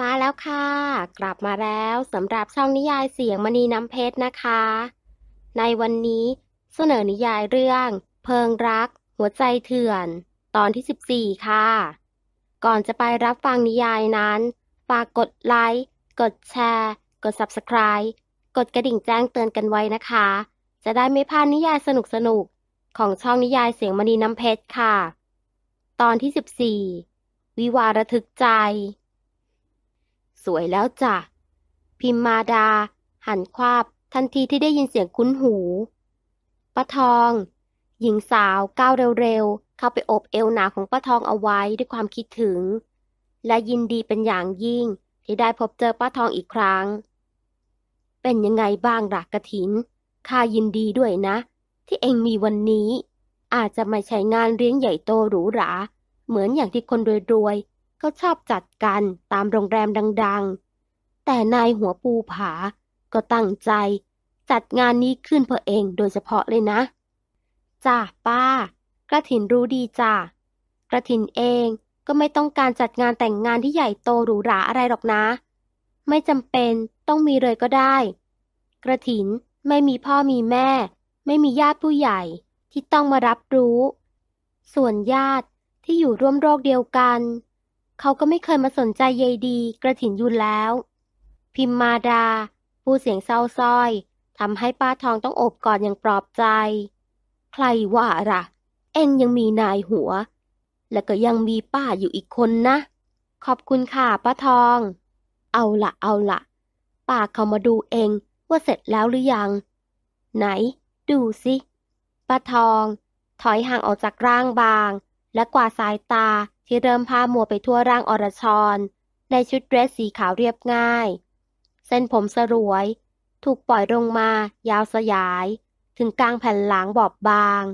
มาแล้วค่ะ กลับมาแล้วสำหรับช่องนิยายเสียงมณีน้ำเพชรนะคะ ในวันนี้เสนอนิยายเรื่อง เพิงรัก หัวใจเถื่อน ตอนที่ 14 ค่ะ ก่อนจะไปรับฟังนิยายนั้นฝากกดไลค์ กดแชร์ กด Subscribe กดกระดิ่งแจ้งเตือนกันไว้นะคะ จะได้ไม่พลาดนิยายสนุกสนุกของช่องนิยายเสียงมณีน้ำเพชรค่ะ ตอนที่ 14 วิวาระทึกใจสวยแล้วจ้ะพิมมาดา หันควาบทันทีที่ได้ยินเสียงคุ้นหูป้าทอง หญิงสาวก้าวเร็วๆเข้าไปโอบเอวหนาของป้าทองเอาไว้ด้วยความคิดถึง และยินดีเป็นอย่างยิ่งที่ได้พบเจอป้าทองอีกครั้ง เป็นยังไงบ้างหลักกระถิน ข้ายินดีด้วยนะ ที่เองมีวันนี้ อาจจะไม่ใช่งานเลี้ยงใหญ่โตหรูหราเหมือนอย่างที่คนรวยเขาชอบจัดกันตามโรงแรมดังๆ แต่นายหัวปูผาก็ตั้งใจ จัดงานนี้ขึ้นเพื่อเองโดยเฉพาะเลยนะจ้าป้า กระถินรู้ดีจ้ากระถินเองก็ไม่ต้องการจัดงานแต่งงานที่ใหญ่โตหรูหราอะไรหรอกนะ ไม่จำเป็นต้องมีเลยก็ได้ กระถินไม่มีพ่อมีแม่ไม่มีญาติผู้ใหญ่ที่ต้องมารับรู้ ส่วนญาติที่อยู่ร่วมโรคเดียวกันเขาก็ไม่เคยมาสนใจใยดีกระถินยุนแล้ว พิมมาดาผู้เสียงเศร้าส้อยทำให้ป้าทองต้องโอบกอดอย่างปลอบใจ ใครว่าละ่ะ เอ็งยังมีนายหัว และก็ยังมีป้าอยู่อีกคนนะ ขอบคุณค่ะป้าทอง เอาละเอาละป้าเขามาดูเองว่าเสร็จแล้วหรือยัง ไหนดูสิป้าทอง ถอยห่างออกจากร่างบาง และกว่าสายตาที่เริ่มพามัวไปทั่วร่างอรชรในชุดเดรสสีขาวเรียบง่าย เส้นผมสรวย ถูกปล่อยลงมายาวสยาย ถึงกลางแผ่นหลังบอบบาง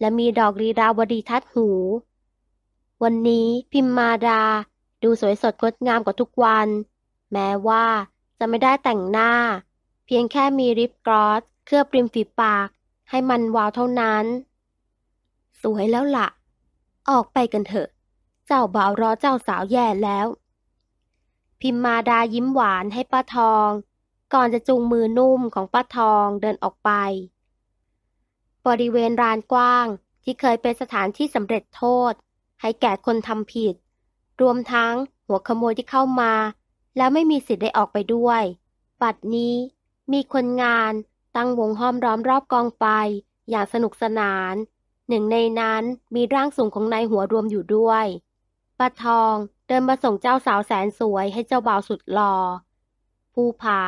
และมีดอกรีราวดีทัดหู วันนี้พิมมาดาดูสวยสดงดงามกว่าทุกวัน แม้ว่าจะไม่ได้แต่งหน้า เพียงแค่มีริปกรอส เคลือบริมฝีปากให้มันวาวเท่านั้น สวยแล้วละ่ะ ออกไปกันเถอะเจ้าบ่าวรอเจ้าสาว แย่แล้ว พิมมาดายิ้มหวานให้ป้าทอง ก่อนจะจูงมือนุ่มของป้าทองเดินออกไป บริเวณลานกว้างที่เคยเป็นสถานที่สำเร็จโทษ ให้แก่คนทำผิด รวมทั้งหัวขโมยที่เข้ามา แล้วไม่มีสิทธิ์ได้ออกไปด้วยบัดนี้มีคนงานตั้งวงห้อมร้อมรอบกองไฟอย่างสนุกสนาน หนึ่งในนั้นมีร่างสูงของนายหัวรวมอยู่ด้วยปลาทองเดินมาส่งเจ้าสาวแสนสวยให้เจ้าบ่าวสุดหล่อภูผา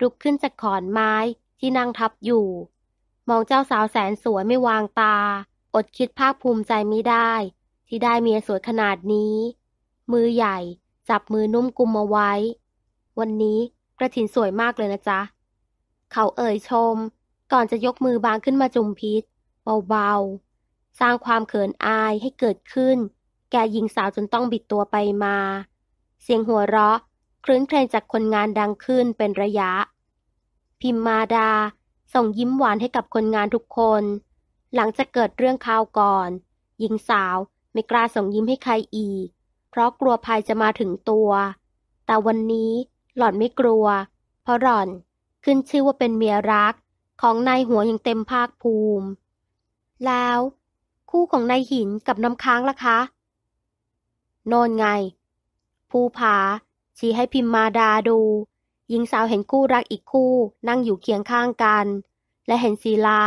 ลุกขึ้นจากขอนไม้ที่นั่งทับอยู่ มองเจ้าสาวแสนสวยไม่วางตา อดคิดภาคภูมิใจไม่ได้ ที่ได้เมียสวยขนาดนี้ มือใหญ่จับมือนุ่มกุมมาไว้ วันนี้กระถินสวยมากเลยนะจ๊ะ เขาเอ่ยชม ก่อนจะยกมือบางขึ้นมาจุมพิษเบาๆ สร้างความเขินอายให้เกิดขึ้นแก่หญิงสาวจนต้องบิดตัวไปมา เสียงหัวเราะครื้นเครงจากคนงานดังขึ้นเป็นระยะ พิมมาดาส่งยิ้มหวานให้กับคนงานทุกคน หลังจากเกิดเรื่องข่าวก่อน หญิงสาวไม่กล้าส่งยิ้มให้ใครอีก เพราะกลัวภัยจะมาถึงตัว แต่วันนี้หล่อนไม่กลัว เพราะหล่อนขึ้นชื่อว่าเป็นเมียรักของนายหัวอย่างเต็มภาคภูมิ แล้วคู่ของนายหินกับน้ำค้างล่ะคะนอนไง ภูผา ชี้ให้พิมมาดาดู หญิงสาวเห็นคู่รักอีกคู่นั่งอยู่เคียงข้างกัน และเห็นศีลา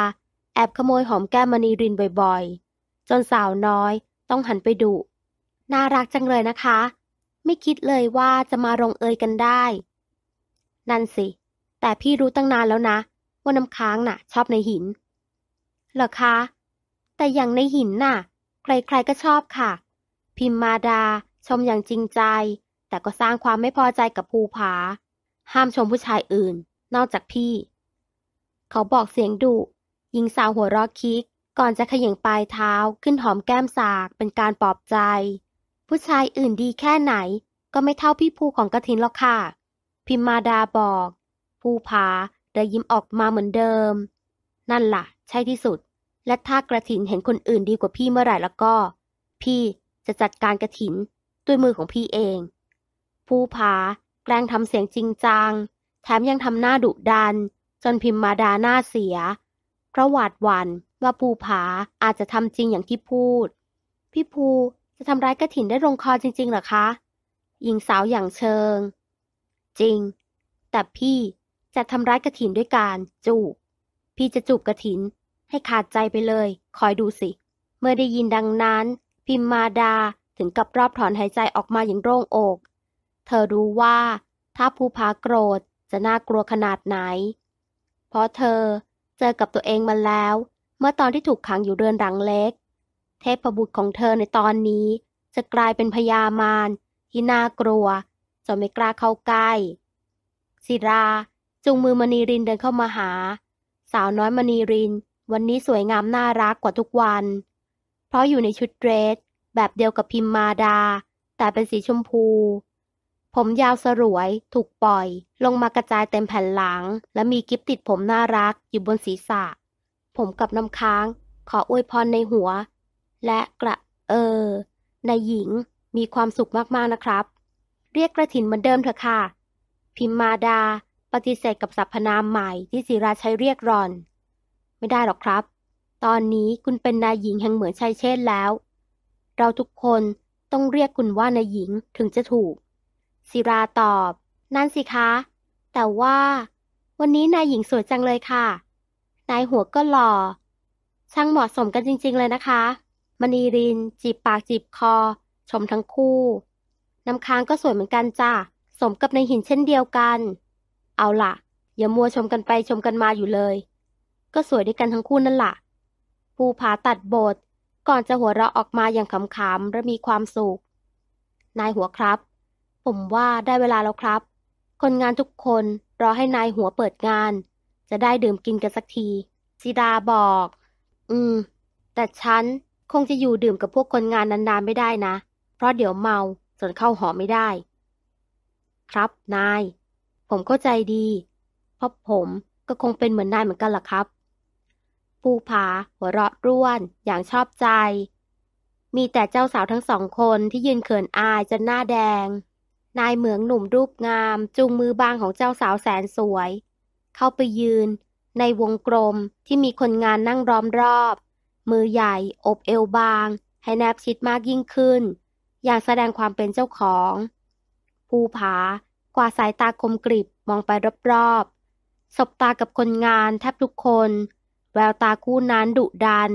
แอบขโมยหอมแก้มมณีรินบ่อยๆ จนสาวน้อย ต้องหันไปดุน่ารักจังเลยนะคะ ไม่คิดเลยว่าจะมาลงเอยกันได้ นั่นสิ แต่พี่รู้ตั้งนานแล้วนะ ว่าน้ำค้างน่ะ ชอบในหิน เหรอคะ แต่อย่างในหินน่ะ ใครๆก็ชอบค่ะพิมมาดาชมอย่างจริงใจ แต่ก็สร้างความไม่พอใจกับภูผาห้ามชมผู้ชายอื่น นอกจากพี่ เขาบอกเสียงดุยิงสาวหัวรอคิก ก่อนจะขย่งปลายเท้าขึ้นหอมแก้มสากเป็นการปลอบใจ ผู้ชายอื่นดีแค่ไหน ก็ไม่เท่าพี่ภูของกระถินหรอกค่ะพิมมาดาบอกภูผาได้ยิ้มออกมาเหมือนเดิม นั่นละ่ะ ใช่ที่สุด และถ้ากระถินเห็นคนอื่นดีกว่าพี่เมื่อไหร่แล้วก็ พี่จะจัดการกระถินด้วยมือของพี่เองผู้ผาแกล้งทำเสียงจริงจัง แถมยังทำหน้าดุดัน จนพิมมาดาหน้าเสียเพราะหวาดวันว่าภูผาอาจจะทำจริงอย่างที่พูด พี่ภูจะทำร้ายกระถินได้ลงคอจริงๆหรอคะ หญิงสาวอย่างเชิง จริง แต่พี่จะทำร้ายกระถินด้วยการจูบ พี่จะจูบกระถิน ให้ขาดใจไปเลย คอยดูสิ เมื่อได้ยินดังนั้นพิมมาดาถึงกับรอบถอนหายใจออกมาอย่างโล่งอก เธอรู้ว่าถ้าภูพาโกรธจะน่ากลัวขนาดไหน เพราะเธอเจอกับตัวเองมาแล้ว เมื่อตอนที่ถูกขังอยู่เรือนรังเล็ก เทพบุตรของเธอในตอนนี้จะกลายเป็นพญามารที่น่ากลัวจนไม่กล้าเข้าใกล้ ศิราจุงมือมณีรินเดินเข้ามาหา สาวน้อยมณีริน วันนี้สวยงามน่ารักกว่าทุกวันเพราะอยู่ในชุดเดรสแบบเดียวกับพิมมาดา แต่เป็นสีชมพู ผมยาวสรวยถูกปล่อย ลงมากระจายเต็มแผ่นหลัง และมีกิฟติดผมน่ารักอยู่บนศีรษะ ผมกับน้ำค้างขออวยพรในหัว และกระเออนายหญิงมีความสุขมากๆนะครับ เรียกกระถินเหมือนเดิมเถอะค่ะ พิมมาดาปฏิเสธกับสรรพนามใหม่ที่ศิราชัยเรียกรอน ไม่ได้หรอกครับตอนนี้คุณเป็นนายหญิงแห่งเหมือนชายเชษแล้ว เราทุกคนต้องเรียกคุณว่านายหญิงถึงจะถูกศิราตอบ นั่นสิคะ แต่ว่า วันนี้นายหญิงสวยจังเลยค่ะ นายหัวก็หล่อ ช่างเหมาะสมกันจริง ๆเลยนะคะ มณีรินจีบปากจีบคอชมทั้งคู่ น้ำค้างก็สวยเหมือนกันจ้ะสมกับในหินเช่นเดียวกัน เอาล่ะ อย่ามัวชมกันไปชมกันมาอยู่เลย ก็สวยด้วยกันทั้งคู่นั่นละ่ะภูผาตัดบทก่อนจะหัวเราะออกมาอย่างขำๆและมีความสุขนายหัวครับ ผมว่าได้เวลาแล้วครับ คนงานทุกคนรอให้นายหัวเปิดงาน จะได้ดื่มกินกันสักทีจิดาบอก อืม แต่ฉันคงจะอยู่ดื่มกับพวกคนงานนานๆไม่ได้นะ เพราะเดี๋ยวเมาส่วนเข้าหอไม่ได้ ครับ นาย ผมเข้าใจดีเพราะผมก็คงเป็นเหมือนนายเหมือนกันล่ะครับผูผาหัวเราะร่วนอย่างชอบใจ มีแต่เจ้าสาวทั้งสองคนที่ยืนเขินอายจนหน้าแดง นายเหมืองหนุ่มรูปงามจูงมือบางของเจ้าสาวแสนสวย เข้าไปยืน ในวงกลมที่มีคนงานนั่งร้อมรอบ มือใหญ่ อบเอวบาง ให้แนบชิดมากยิ่งขึ้น อย่างแสดงความเป็นเจ้าของภูผา กว่าสายตาคมกริบ มองไปรอบๆสบตากับคนงานแทบทุกคนแววตาคู่นั้นดุดัน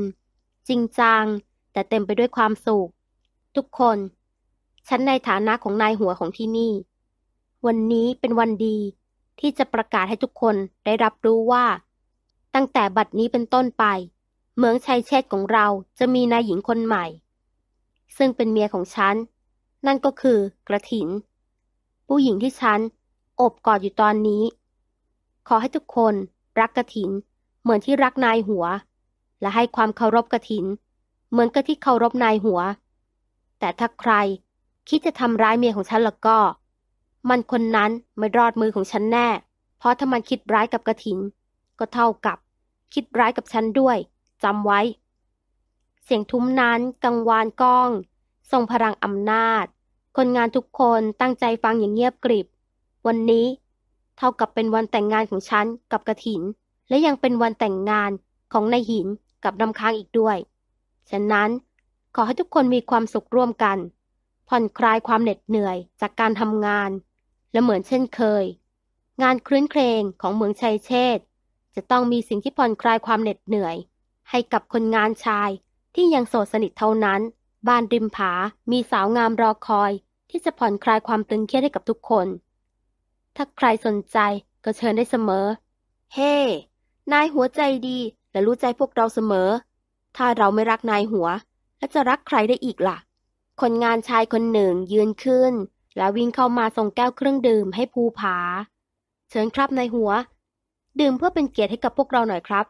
จริงจังแต่เต็มไปด้วยความสุขทุกคน ฉันในฐานะของนายหัวของที่นี่ วันนี้เป็นวันดีที่จะประกาศให้ทุกคนได้รับรู้ว่า ตั้งแต่บัดนี้เป็นต้นไป เมืองชัยเชษของเราจะมีนายหญิงคนใหม่ ซึ่งเป็นเมียของฉัน นั่นก็คือกระถิน ผู้หญิงที่ฉันอบกอดอยู่ตอนนี้ ขอให้ทุกคนรักกระถินเหมือนที่รักนายหัว และให้ความเคารพกระถิน เหมือนกับที่เคารพนายหัว แต่ถ้าใครคิดจะทำร้ายเมียของฉันแล้วก็ มันคนนั้นไม่รอดมือของฉันแน่ เพราะถ้ามันคิดร้ายกับกระถิน ก็เท่ากับ คิดร้ายกับฉันด้วยจำไว้ เสียงทุ้มนั้นกังวานก้อง ทรงพลังอำนาจ คนงานทุกคนตั้งใจฟังอย่างเงียบกริบ วันนี้เท่ากับเป็นวันแต่งงานของฉันกับกระถินและยังเป็นวันแต่งงานของนายหินกับน้ำค้างอีกด้วย ฉะนั้น ขอให้ทุกคนมีความสุขร่วมกัน ผ่อนคลายความเหน็ดเหนื่อยจากการทำงาน และเหมือนเช่นเคย งานครื้นเครงของเมืองชัยเชษจะต้องมีสิ่งที่ผ่อนคลายความเหน็ดเหนื่อย ให้กับคนงานชายที่ยังโสดสนิทเท่านั้น บ้านริมผา มีสาวงามรอคอยที่จะผ่อนคลายความตึงเครียดให้กับทุกคน ถ้าใครสนใจก็เชิญได้เสมอ เฮ้ hey! นายหัวใจดีและรู้ใจพวกเราเสมอ ถ้าเราไม่รักนายหัว แล้วจะรักใครได้อีกล่ะ คนงานชายคนหนึ่งยืนขึ้น แล้ววิ่งเข้ามาส่งแก้วเครื่องดื่มให้ภูผา เชิญครับนายหัว ดื่มเพื่อเป็นเกียรติให้กับพวกเราหน่อยครับ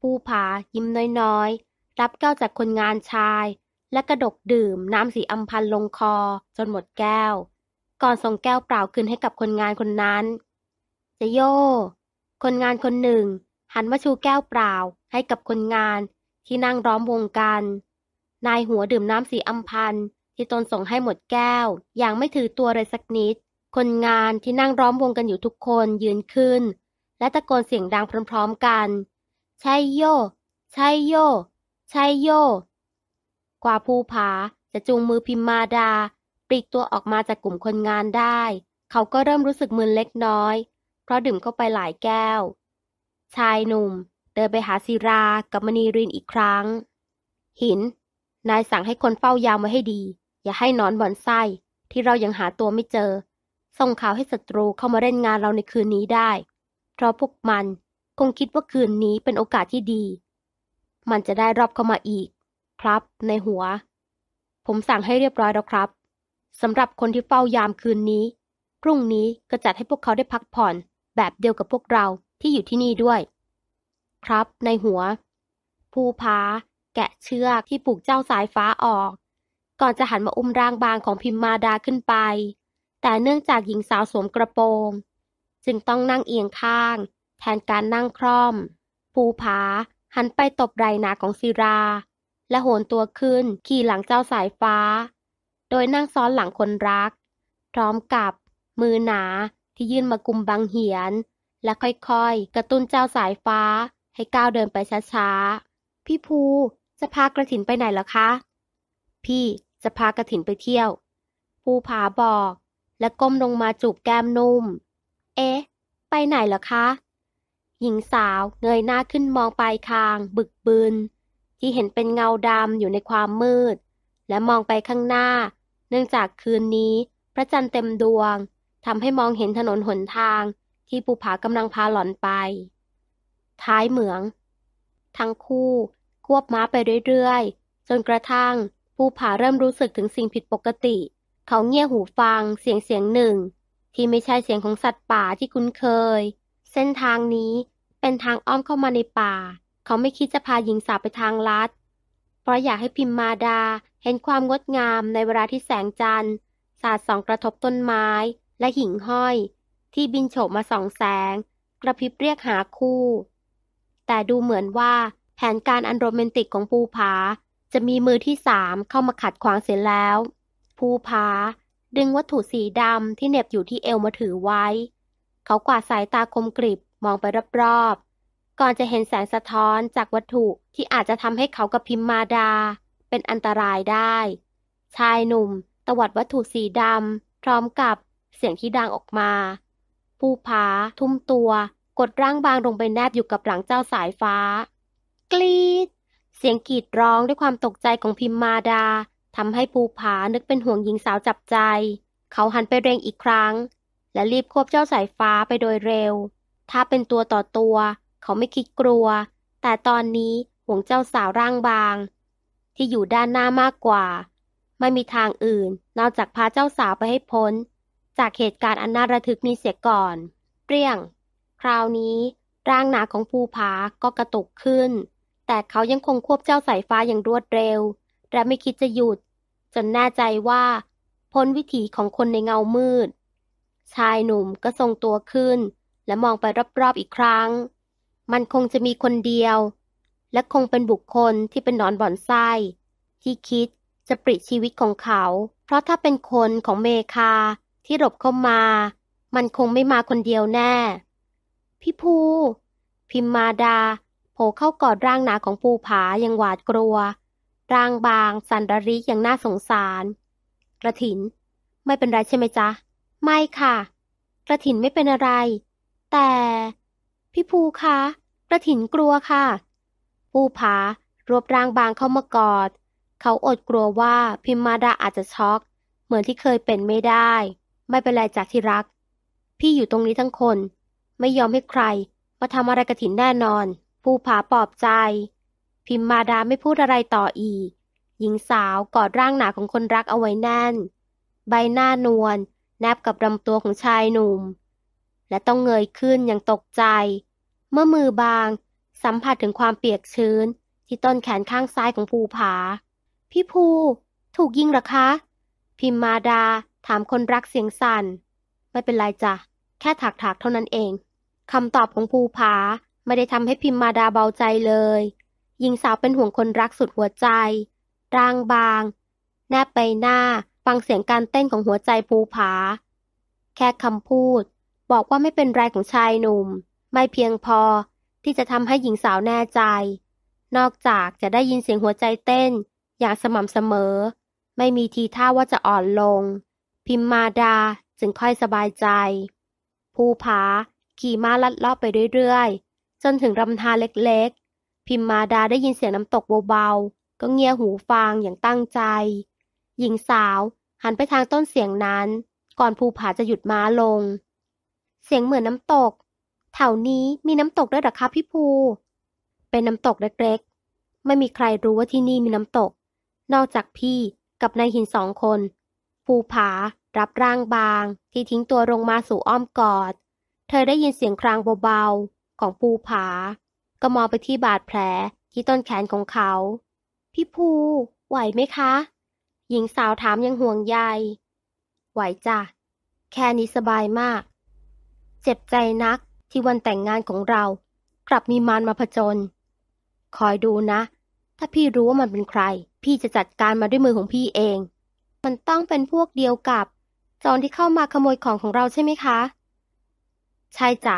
ภูผายิ้มน้อยๆรับแก้วจากคนงานชาย และกระดกดื่มน้ำสีอัมพันลงคอ จนหมดแก้ว ก่อนส่งแก้วเปล่าคืนให้กับคนงานคนนั้น จะโยคนงานคนหนึ่งหันมาชูแก้วเปล่าให้กับคนงานที่นั่งร้อมวงกัน นายหัวดื่มน้ำสีอัมพันที่ตนส่งให้หมดแก้วอย่างไม่ถือตัวเลยสักนิด คนงานที่นั่งร้อมวงกันอยู่ทุกคนยืนขึ้นและตะโกนเสียงดังพร้อมๆกันใช่ยโยช่ยโยช่โย กว่าภูผาจะจูงมือพิมมาดาปลีกตัวออกมาจากกลุ่มคนงานได้ เขาก็เริ่มรู้สึกมึนเล็กน้อยเพราะดื่มเข้าไปหลายแก้ว ชายหนุ่มเดินไปหาศิรากับมณีรินอีกครั้ง หิน นายสั่งให้คนเฝ้ายามไว้ให้ดี อย่าให้นอนบ่อนไส้ ที่เรายังหาตัวไม่เจอ ส่งข่าวให้ศัตรูเข้ามาเล่นงานเราในคืนนี้ได้ เพราะพวกมันคงคิดว่าคืนนี้เป็นโอกาสที่ดี มันจะได้รอบเข้ามาอีก ครับ ในหัว ผมสั่งให้เรียบร้อยแล้วครับสำหรับคนที่เฝ้ายามคืนนี้ พรุ่งนี้ก็จัดให้พวกเขาได้พักผ่อนแบบเดียวกับพวกเราที่อยู่ที่นี่ด้วย ครับในหัว ภูพาแกะเชือก ที่ปลูกเจ้าสายฟ้าออก ก่อนจะหันมาอุ้มร่างบางของพิมมาดาขึ้นไป แต่เนื่องจากหญิงสาวสวมกระโปรง จึงต้องนั่งเอียงข้าง แทนการนั่งคร่อม ภูผาหันไปตบไรหนาของศิรา และโหนตัวขึ้นขี่หลังเจ้าสายฟ้า โดยนั่งซ้อนหลังคนรัก พร้อมกับ มือหนาที่ยื่นมากุมบังเหียน และค่อยๆ กระตุ้นเจ้าสายฟ้า ให้ก้าวเดินไปช้าๆพี่ภูจะพากระถินไปไหนล่ะคะ พี่จะพากระถินไปเที่ยวภูผาบอก และก้มลงมาจูบแก้มนุ่ม เอ๊ะไปไหนล่ะคะ หญิงสาวเงยหน้าขึ้นมองปลายคาง บึกบืนที่เห็นเป็นเงาดำอยู่ในความมืด และมองไปข้างหน้า เนื่องจากคืนนี้พระจันทร์เต็มดวงทำให้มองเห็นถนนหนทางที่ภูผากำลังพาหล่อนไป ท้ายเหมือง ทั้งคู่ ควบม้าไปเรื่อย ๆ จนกระทั่งภูผาเริ่มรู้สึกถึงสิ่งผิดปกติ เขาเงี่ยหูฟังเสียงเสียงหนึ่ง ที่ไม่ใช่เสียงของสัตว์ป่าที่คุ้นเคย เส้นทางนี้เป็นทางอ้อมเข้ามาในป่า เขาไม่คิดจะพาหญิงสาวไปทางลัด เพราะอยากให้พิมมาดาเห็นความงดงามในเวลาที่แสงจันทร์สาดส่องกระทบต้นไม้และหิ่งห้อย ที่บินโฉบมาสองแสง กระพริบเรียกหาคู่ แต่ดูเหมือนว่าแผนการอันโรแมนติกของภูผาจะมีมือที่สามเข้ามาขัดขวางเสร็จแล้ว ภูผาดึงวัตถุสีดำที่เน็บอยู่ที่เอวมาถือไว้ เขากวาดสายตาคมกริบมองไปรอบๆก่อนจะเห็นแสงสะท้อนจากวัตถุที่อาจจะทำให้เขากับพิมมาดา เป็นอันตรายได้ ชายหนุ่ม ตวัดวัตถุสีดำพร้อมกับเสียงที่ดังออกมา ภูผาทุ่มตัวกดร่างบางลงไปแนบอยู่กับหลังเจ้าสายฟ้า กรีด เสียงกรีดร้องด้วยความตกใจของพิมมาดาทำให้ภูผานึกเป็นห่วงหญิงสาวจับใจ เขาหันไปเร่งอีกครั้ง และรีบควบเจ้าสายฟ้าไปโดยเร็ว ถ้าเป็นตัวต่อตัว เขาไม่คิดกลัว แต่ตอนนี้ห่วงเจ้าสาวร่างบาง ที่อยู่ด้านหน้ามากกว่า ไม่มีทางอื่น นอกจากพาเจ้าสาวไปให้พ้นจากเหตุการณ์อันน่าระทึกนี้เสียก่อน เปรี้ยง คราวนี้ร่างหนาของภูผา ก็กระตุกขึ้น แต่เขายังคงควบเจ้าสายฟ้าอย่างรวดเร็ว และไม่คิดจะหยุด จนแน่ใจว่า พ้นวิถีของคนในเงามืด ชายหนุ่มก็ทรงตัวขึ้น และมองไปรอบๆอีกครั้ง มันคงจะมีคนเดียว และคงเป็นบุคคลที่เป็นนอนบ่อนไส้ ที่คิดจะปริชีวิตของเขา เพราะถ้าเป็นคนของเมคาที่หลบเข้ามา มันคงไม่มาคนเดียวแน่ พี่ภู พิมมาดา โผล่เข้ากอดร่างหนาของภูผาอย่างหวาดกลัว ร่างบาง สันดริกอย่างน่าสงสาร กระถิน ไม่เป็นไรใช่ไหมจ๊ะ ไม่ค่ะ กระถิน ไม่เป็นอะไร แต่ พี่ภูคะ กระถินกลัวค่ะ ภูผารวบร่างบางเข้ามากอด เขา อดกลัวว่าพิมมาดาอาจจะช็อก เหมือนที่เคยเป็นไม่ได้ไม่เป็นไรจากที่รัก พี่อยู่ตรงนี้ทั้งคน ไม่ยอมให้ใครมาทำอะไรกระถินแน่นอน ภูผาปลอบใจ พิมมาดาไม่พูดอะไรต่ออีก หญิงสาวกอดร่างหนาของคนรักเอาไว้แน่น ใบหน้านวลแนบกับลำตัวของชายหนุ่ม และต้องเงยขึ้นอย่างตกใจ เมื่อมือบาง สัมผัสถึงความเปียกชื้น ที่ต้นแขนข้างซ้ายของภูผา พี่ภูถูกยิงหรอคะ พิมมาดาถามคนรักเสียงสัน่น ไม่เป็นไรจ้ะแค่ถากถากเท่านั้นเองคำตอบของภูผาไม่ได้ทำให้พิมมาดาเบาใจเลย หญิงสาวเป็นห่วงคนรักสุดหัวใจ ร่างบางแนบไปหน้าฟังเสียงการเต้นของหัวใจภูผาแค่คำพูด บอกว่าไม่เป็นไรของชายหนุ่ม ไม่เพียงพอที่จะทำให้หญิงสาวแน่ใจ นอกจากจะได้ยินเสียงหัวใจเต้น อย่างสม่ำเสมอ ไม่มีทีท่าว่าจะอ่อนลงพิมมาดาจึงค่อยสบายใจ ภูผาขี่ม้าลัดเลาะไปเรื่อยๆ จนถึงลำธารเล็กๆ พิมมาดาได้ยินเสียงน้ำตกเบาๆก็เงียหูฟังอย่างตั้งใจ หญิงสาวหันไปทางต้นเสียงนั้น ก่อนภูผาจะหยุดม้าลง เสียงเหมือนน้ำตกแถวนี้มีน้ำตกด้วยหรอคะพี่ภูเป็นน้ำตกเล็กๆ ไม่มีใครรู้ว่าที่นี่มีน้ำตก นอกจากพี่กับนายหินสองคนภูผารับร่างบาง ที่ทิ้งตัวลงมาสู่อ้อมกอด เธอได้ยินเสียงครางเบา ๆ ของภูผา ก็มองไปที่บาดแผลที่ต้นแขนของเขา พี่ภูไหวไหมคะ หญิงสาวถามยังห่วงใย ไหวจ้ะ แค่นี้สบายมาก เจ็บใจนักที่วันแต่งงานของเรา กลับมีมารมาผจญคอยดูนะ ถ้าพี่รู้ว่ามันเป็นใคร พี่จะจัดการมาด้วยมือของพี่เองมันต้องเป็นพวกเดียวกับจอนที่เข้ามาขโมยของของเราใช่ไหมคะ ใช่จ้ะ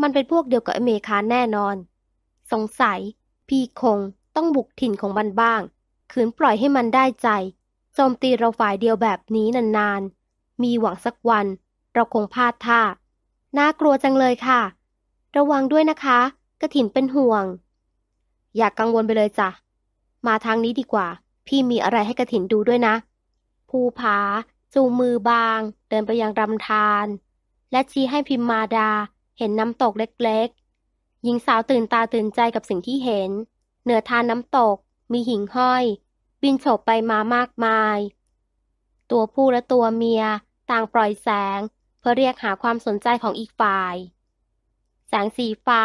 มันเป็นพวกเดียวกับอเมริกาแน่นอน สงสัยพี่คงต้องบุกถิ่นของมันบ้าง ขืนปล่อยให้มันได้ใจ โจมตีเราฝ่ายเดียวแบบนี้นานๆ มีหวังสักวันเราคงพลาดท่า น่ากลัวจังเลยค่ะ ระวังด้วยนะคะ กระถิ่นเป็นห่วง อย่ากกังวลไปเลยจ้ะ มาทางนี้ดีกว่า พี่มีอะไรให้กระถิ่นดูด้วยนะภูผา จูมือบางเดินไปยังรำธารและชี้ให้พิมมาดาเห็นน้ำตกเล็กๆ หญิงสาวตื่นตาตื่นใจกับสิ่งที่เห็น เหนือทานน้ำตกมีหิ่งห้อย บินโฉบไปมามากมาย ตัวผู้และตัวเมียต่างปล่อยแสง เพื่อเรียกหาความสนใจของอีกฝ่าย แสงสีฟ้า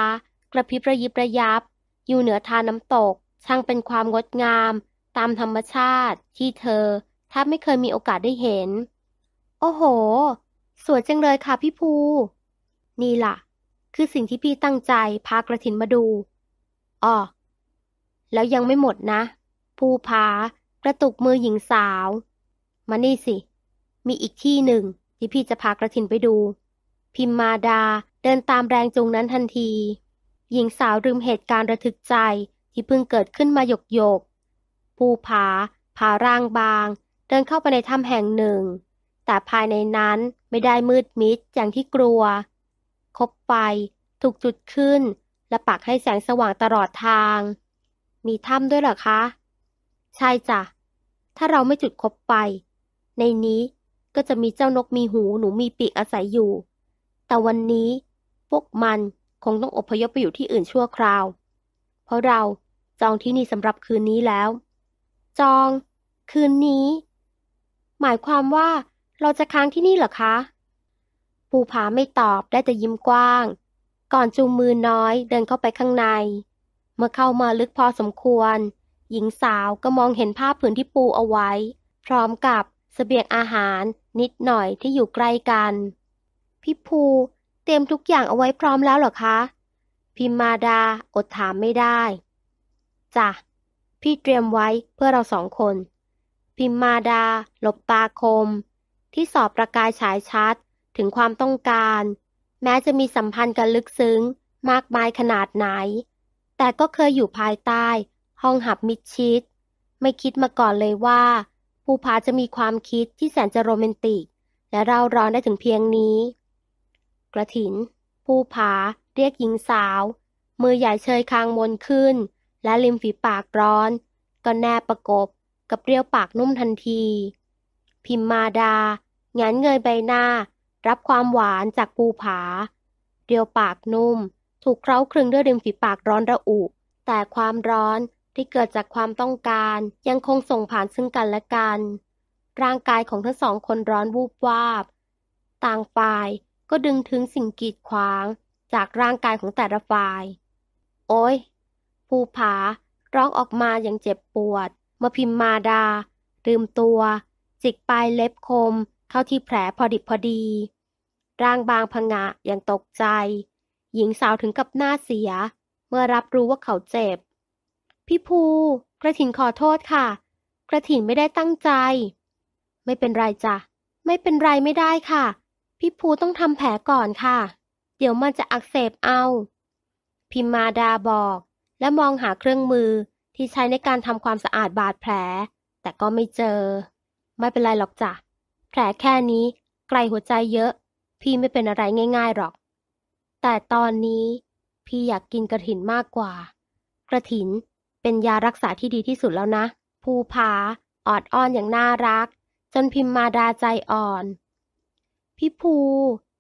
กระพริบระยิบระยับ อยู่เหนือทานน้ำตกช่างเป็นความงดงาม ตามธรรมชาติที่เธอแทบไม่เคยมีโอกาสได้เห็น โอ้โห สวยจังเลยค่ะพี่ภู นี่ล่ะ คือสิ่งที่พี่ตั้งใจพากระถินมาดู อ๋อ แล้วยังไม่หมดนะ ภูผากระตุกมือหญิงสาว มานี่สิ มีอีกที่หนึ่ง ที่พี่จะพากระถินไปดู พิมมาดาเดินตามแรงจูงนั้นทันที หญิงสาวลืมเหตุการณ์ระทึกใจที่เพิ่งเกิดขึ้นมาหยกหยก ภูผาผาร่างบางเดินเข้าไปในถ้ำแห่งหนึ่ง แต่ภายในนั้นไม่ได้มืดมิดอย่างที่กลัว คบไฟถูกจุดขึ้นและปักให้แสงสว่างตลอดทาง มีถ้ำด้วยเหรอคะ ใช่จ้ะ ถ้าเราไม่จุดคบไฟในนี้ ก็จะมีเจ้านกมีหูหนูมีปีกอาศัยอยู่ แต่วันนี้พวกมันคงต้องอพยพไปอยู่ที่อื่นชั่วคราว เพราะเราจองที่นี่สำหรับคืนนี้แล้ว จอง คืนนี้หมายความว่าเราจะค้างที่นี่เหรอคะภูผาไม่ตอบได้แต่ยิ้มกว้าง ก่อนจูงมือน้อย เดินเข้าไปข้างใน เมื่อเข้ามาลึกพอสมควร หญิงสาวก็มองเห็นภาพผืนที่ปูเอาไว้ พร้อมกับสเสบียงอาหารนิดหน่อยที่อยู่ใกล้กัน พี่ภูเตรียมทุกอย่างเอาไว้พร้อมแล้วเหรอคะ พิมมาดาอดถามไม่ได้จ้ะพี่เตรียมไว้เพื่อเราสองคนพิมมาดาหลบตาคม ที่สอบประกายฉายชัดถึงความต้องการ แม้จะมีสัมพันธ์กันลึกซึ้ง มากมายขนาดไหน แต่ก็เคยอยู่ภายใต้ ห้องหับมิดชิดไม่คิดมาก่อนเลยว่าภูผาจะมีความคิดที่แสนจะโรแมนติก และเราร้อนได้ถึงเพียงนี้ กระถินภูผาเรียกหญิงสาว มือใหญ่เชยคางมนขึ้น และริมฝีปากร้อน ก็แนบประกบกับเรียวปากนุ่มทันที พิมมาดาหงันเงยใบหน้า รับความหวานจากปูผา เรียวปากนุ่ม ถูกเคล้าครึงด้วยริมฝีปากร้อนระอุ แต่ความร้อนที่เกิดจากความต้องการยังคงส่งผ่านซึ่งกันและกัน ร่างกายของทั้งสองคนร้อนวูบวาบ ต่างฝ่ายก็ดึงถึงสิ่งกีดขวางจากร่างกายของแต่ละฝ่าย โอ้ยภูผาร้องออกมาอย่างเจ็บปวดมพิมมาดา ลืมตัว จิกปลายเล็บคม เข้าที่แผลพอดิบพอดี ร่างบางพงะอย่างตกใจ หญิงสาวถึงกับหน้าเสีย เมื่อรับรู้ว่าเขาเจ็บ พี่ภู กระถินขอโทษค่ะ กระถินไม่ได้ตั้งใจ ไม่เป็นไรจ้ะ ไม่เป็นไรไม่ได้ค่ะ พี่ภูต้องทำแผลก่อนค่ะ เดี๋ยวมันจะอักเสบเอา พิมมาดาบอก และมองหาเครื่องมือที่ใช้ในการทำความสะอาดบาดแผล แต่ก็ไม่เจอ ไม่เป็นไรหรอกจ้ะแผลแค่นี้ไกลหัวใจเยอะ พี่ไม่เป็นอะไรง่าย ๆ หรอก แต่ตอนนี้ พี่อยากกินกระถินมากกว่า กระถินเป็นยารักษาที่ดีที่สุดแล้วนะภูผาออดอ้อนอย่างน่ารัก จนพิมมาดาใจอ่อนพี่ภู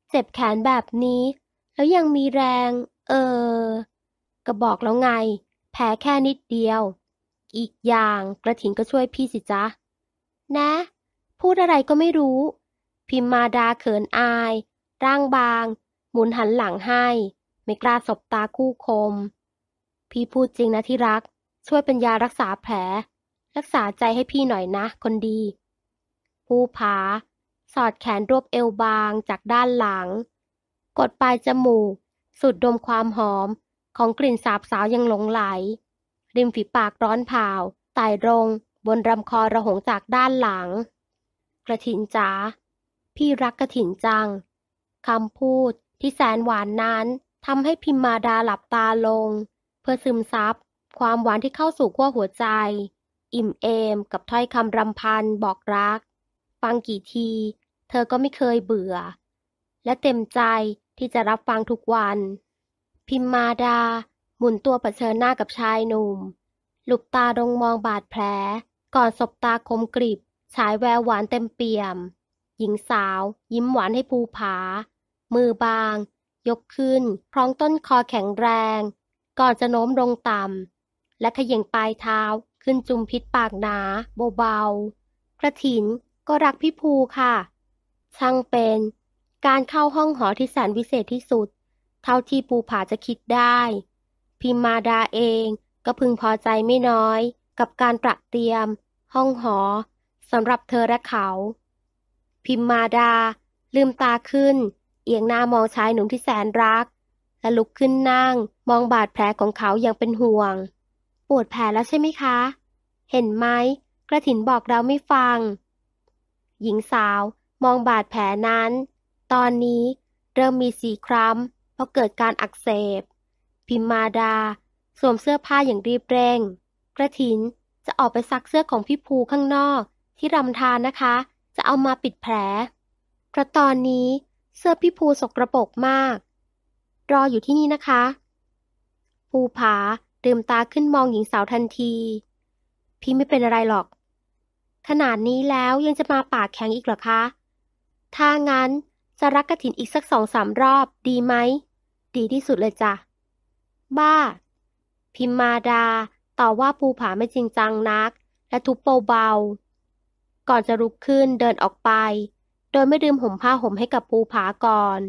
เจ็บแขนแบบนี้ แล้วยังมีแรง เออก็บอกแล้วไงแพ้แค่นิดเดียว อีกอย่างกระถิ่นก็ช่วยพี่สิจ๊ะนะ พูดอะไรก็ไม่รู้ พิมมาดาเขินอาย ร่างบาง หมุนหันหลังให้ ไม่กล้าสบตาคู่คม พี่พูดจริงนะที่รัก ช่วยเป็นยารักษาแผล รักษาใจให้พี่หน่อยนะคนดี ผู้ผา สอดแขนรวบเอวบางจากด้านหลัง กดปลายจมูกสุดดมความหอมของกลิ่นสาบสาวยังหลงไหล ริมฝีปากร้อนผาวไต่รง บนรำคอระหงจากด้านหลัง กระถินจ๋าพี่รักกระถินจังคำพูดที่แสนหวานนั้นทำให้พิมมาดาหลับตาลง เพื่อซึมซับความหวานที่เข้าสู่ขั้วหัวใจ อิ่มเอมกับถ้อยคำรำพันบอกรัก ฟังกี่ที เธอก็ไม่เคยเบื่อ และเต็มใจที่จะรับฟังทุกวันพิมมาดาหมุนตัวเผชิญหน้ากับชายหนุ่มลุกตาลงมองบาดแผลก่อนสบตาคมกริบฉายแววหวานเต็มเปี่ยม หญิงสาว ยิ้มหวานให้ภูผา มือบาง ยกขึ้นพร้องต้นคอแข็งแรง ก่อนจะโน้มลงต่ำ และขย่งปลายเท้าขึ้นจุมพิษปากหนาเบาๆกระถิน ก็รักพี่ภูค่ะ ช่างเป็น การเข้าห้องหอที่แสนวิเศษที่สุดเท่าที่ปูผาจะคิดได้ พิมมาดาเองก็พึงพอใจไม่น้อยกับการตระเตรียม ห้องหอสำหรับเธอและเขา พิมมาดา ลืมตาขึ้น เอียงหน้ามองชายหนุ่มที่แสนรัก และลุกขึ้นนั่ง มองบาดแผลของเขาอย่างเป็นห่วง ปวดแผลแล้วใช่ไหมคะ เห็นไหม กระถินบอกเราไม่ฟัง หญิงสาวมองบาดแผลนั้น ตอนนี้เริ่มมีสีคร้ำพอเกิดการอักเสบ พิมมาดาสวมเสื้อผ้าอย่างรีบเร่ง กระถินจะออกไปซักเสื้อของพี่ภูข้างนอก ที่รำทานนะคะ จะเอามาปิดแผล เพราะตอนนี้เสื้อพี่ภูสกระปกมาก รออยู่ที่นี่นะคะ ภูผาดื่มตาขึ้นมองหญิงสาวทันที พี่ไม่เป็นอะไรหรอก ขนาดนี้แล้วยังจะมาปากแข็งอีกหรอคะ ถ้างั้นจะรักกระถินอีกสักสองสามรอบดีไหมดีที่สุดเลยจ้ะ บ้า พิมมาดา ต่อว่าภูผาไม่จริงจังนัก และทุบเบาๆก่อนจะลุกขึ้นเดินออกไป โดยไม่ลืมห่มผ้าห่มให้กับภูผาก่อน